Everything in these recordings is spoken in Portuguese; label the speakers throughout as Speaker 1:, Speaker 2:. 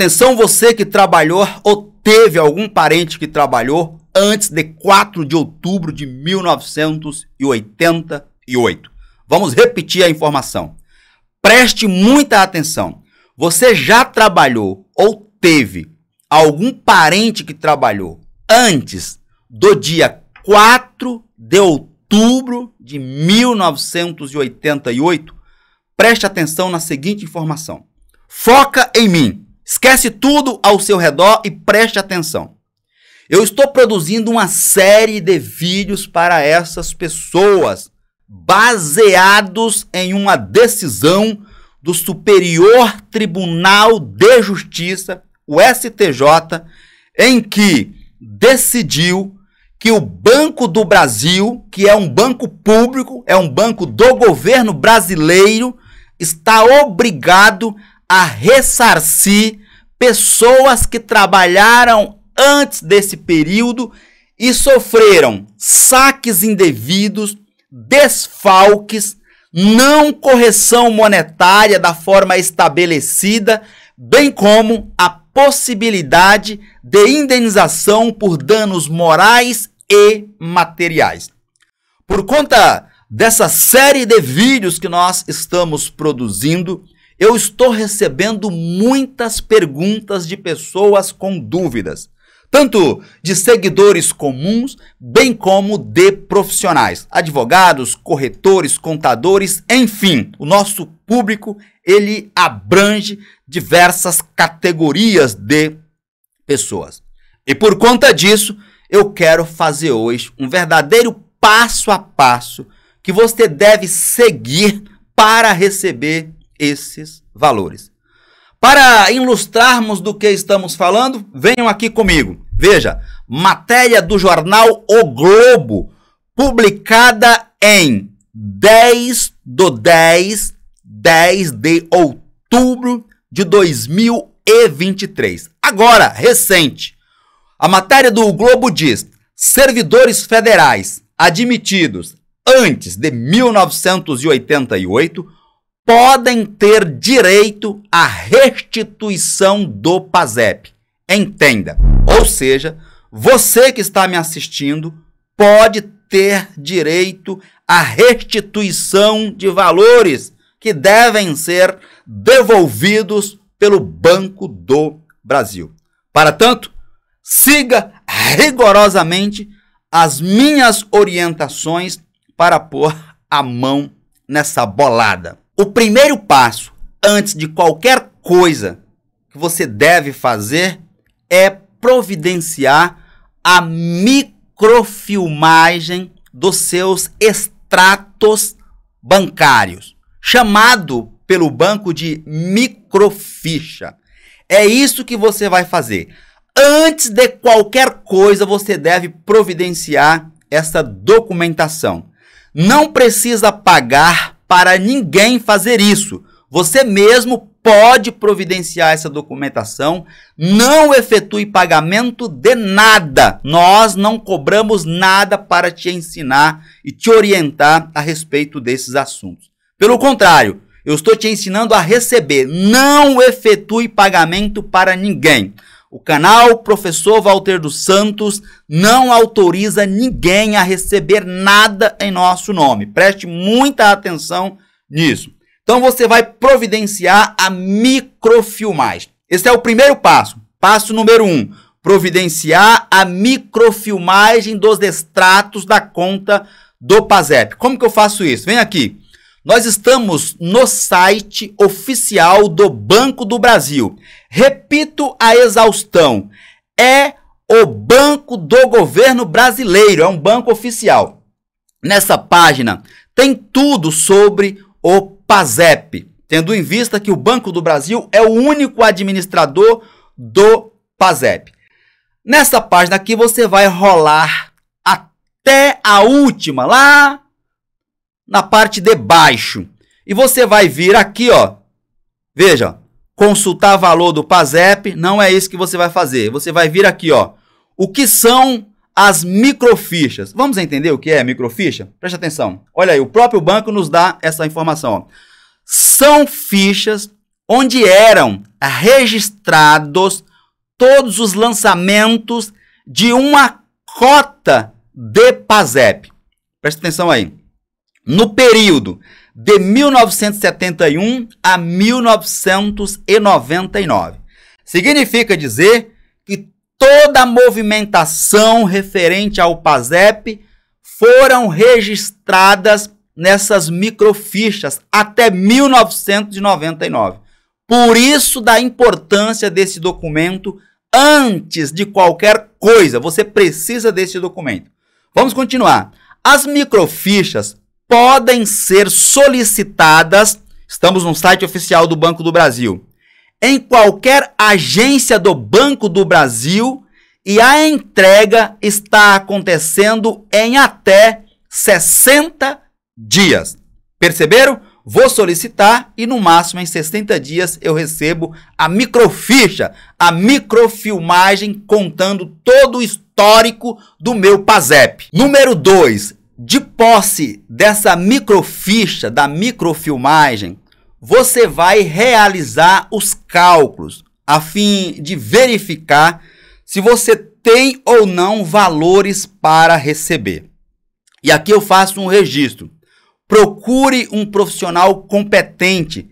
Speaker 1: Atenção você que trabalhou ou teve algum parente que trabalhou antes de 4 de outubro de 1988. Vamos repetir a informação. Preste muita atenção. Você já trabalhou ou teve algum parente que trabalhou antes do dia 4 de outubro de 1988? Preste atenção na seguinte informação. Foca em mim. Esquece tudo ao seu redor e preste atenção. Eu estou produzindo uma série de vídeos para essas pessoas, baseados em uma decisão do Superior Tribunal de Justiça, o STJ, em que decidiu que o Banco do Brasil, que é um banco público, é um banco do governo brasileiro, está obrigado a ressarcir pessoas que trabalharam antes desse período e sofreram saques indevidos, desfalques, não correção monetária da forma estabelecida, bem como a possibilidade de indenização por danos morais e materiais. Por conta dessa série de vídeos que nós estamos produzindo, eu estou recebendo muitas perguntas de pessoas com dúvidas, tanto de seguidores comuns, bem como de profissionais, advogados, corretores, contadores, enfim, o nosso público ele abrange diversas categorias de pessoas. E por conta disso, eu quero fazer hoje um verdadeiro passo a passo que você deve seguir para receber esses valores. Para ilustrarmos do que estamos falando, venham aqui comigo. Veja, matéria do jornal O Globo, publicada em 10 do 10, 10 de outubro de 2023. Agora, recente. A matéria do Globo diz: servidores federais admitidos antes de 1988 podem ter direito à restituição do PASEP. Entenda. Ou seja, você que está me assistindo pode ter direito à restituição de valores que devem ser devolvidos pelo Banco do Brasil. Para tanto, siga rigorosamente as minhas orientações para pôr a mão nessa bolada. O primeiro passo, antes de qualquer coisa que você deve fazer, é providenciar a microfilmagem dos seus extratos bancários, chamado pelo banco de microficha. É isso que você vai fazer. Antes de qualquer coisa, você deve providenciar essa documentação. Não precisa pagar para ninguém fazer isso. Você mesmo pode providenciar essa documentação, não efetue pagamento de nada. Nós não cobramos nada para te ensinar e te orientar a respeito desses assuntos. Pelo contrário, eu estou te ensinando a receber. Não efetue pagamento para ninguém. O canal Professor Walter dos Santos não autoriza ninguém a receber nada em nosso nome. Preste muita atenção nisso. Então você vai providenciar a microfilmagem. Esse é o primeiro passo. Passo número um: providenciar a microfilmagem dos extratos da conta do PASEP. Como que eu faço isso? Vem aqui. Nós estamos no site oficial do Banco do Brasil. Repito a exaustão: é o banco do governo brasileiro, é um banco oficial. Nessa página tem tudo sobre o PASEP, tendo em vista que o Banco do Brasil é o único administrador do PASEP. Nessa página aqui você vai rolar até a última, lá na parte de baixo. E você vai vir aqui, ó. Veja, consultar valor do PASEP, não é isso que você vai fazer. Você vai vir aqui, ó. O que são as microfichas? Vamos entender o que é microficha? Preste atenção. Olha aí, o próprio banco nos dá essa informação, ó. São fichas onde eram registrados todos os lançamentos de uma cota de PASEP. Presta atenção aí no período de 1971 a 1999. Significa dizer que toda a movimentação referente ao PASEP foram registradas nessas microfichas até 1999. Por isso da importância desse documento antes de qualquer coisa, você precisa desse documento. Vamos continuar. As microfichas podem ser solicitadas, estamos no site oficial do Banco do Brasil, em qualquer agência do Banco do Brasil e a entrega está acontecendo em até 60 dias. Perceberam? Vou solicitar e no máximo em 60 dias eu recebo a microficha, a microfilmagem contando todo o histórico do meu PASEP. Número 2, de posse dessa microficha, da microfilmagem, você vai realizar os cálculos a fim de verificar se você tem ou não valores para receber. E aqui eu faço um registro. Procure um profissional competente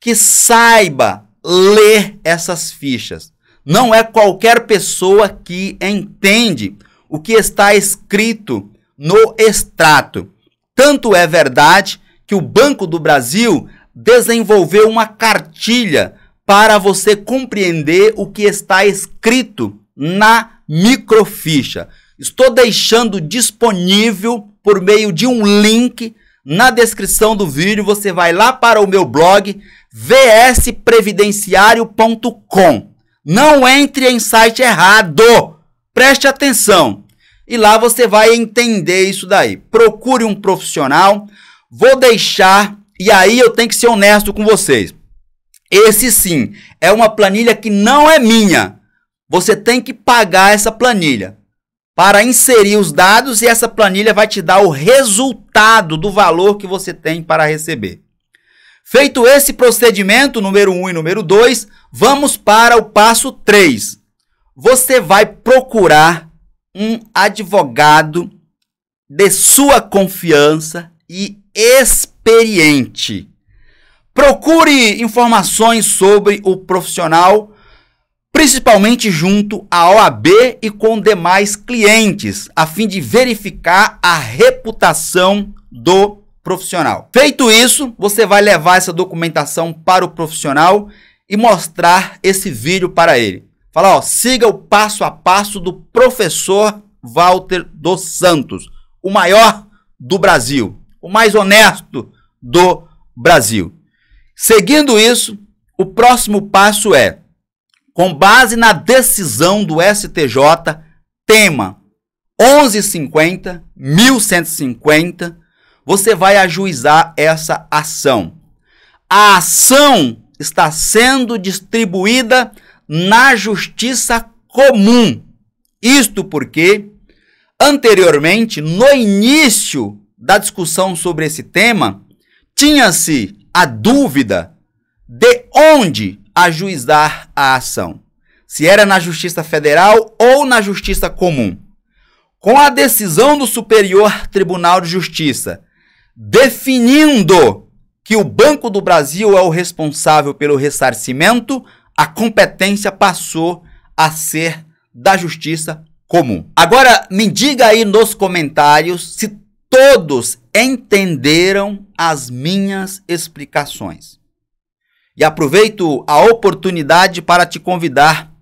Speaker 1: que saiba ler essas fichas. Não é qualquer pessoa que entende o que está escrito no extrato. Tanto é verdade que o Banco do Brasil desenvolveu uma cartilha para você compreender o que está escrito na microficha. Estou deixando disponível por meio de um link na descrição do vídeo. Você vai lá para o meu blog vsprevidenciario.com. Não entre em site errado. Preste atenção e lá você vai entender isso daí. Procure um profissional, vou deixar, e aí eu tenho que ser honesto com vocês. Esse sim é uma planilha que não é minha. Você tem que pagar essa planilha para inserir os dados e essa planilha vai te dar o resultado do valor que você tem para receber. Feito esse procedimento, número 1 um e número 2, vamos para o passo 3. Você vai procurar um advogado de sua confiança e experiente. Procure informações sobre o profissional, principalmente junto à OAB e com demais clientes, a fim de verificar a reputação do profissional. Feito isso, você vai levar essa documentação para o profissional e mostrar esse vídeo para ele. Fala, ó, siga o passo a passo do professor Walter dos Santos, o maior do Brasil, o mais honesto do Brasil. Seguindo isso, o próximo passo é, com base na decisão do STJ, tema 1150, 1150, você vai ajuizar essa ação. A ação está sendo distribuída na justiça comum. Isto porque, anteriormente, no início da discussão sobre esse tema, tinha-se a dúvida de onde ajuizar a ação, se era na Justiça Federal ou na Justiça Comum. Com a decisão do Superior Tribunal de Justiça definindo que o Banco do Brasil é o responsável pelo ressarcimento a competência passou a ser da justiça comum. Agora, me diga aí nos comentários se todos entenderam as minhas explicações. E aproveito a oportunidade para te convidar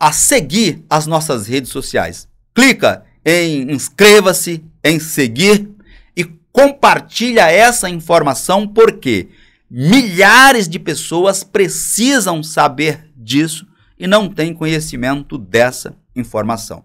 Speaker 1: a seguir as nossas redes sociais. Clica em inscreva-se, em seguir e compartilha essa informação porque quê? Milhares de pessoas precisam saber disso e não têm conhecimento dessa informação.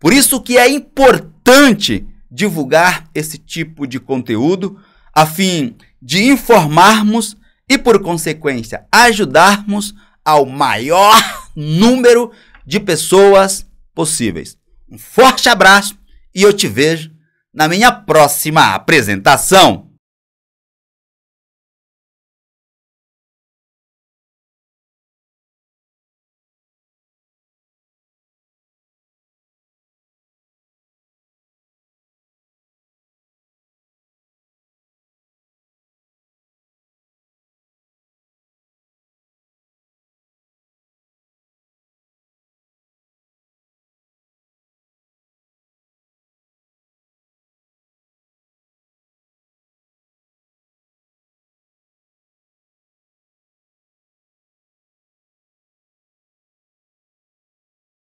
Speaker 1: Por isso que é importante divulgar esse tipo de conteúdo a fim de informarmos e por consequência ajudarmos ao maior número de pessoas possíveis. Um forte abraço e eu te vejo na minha próxima apresentação.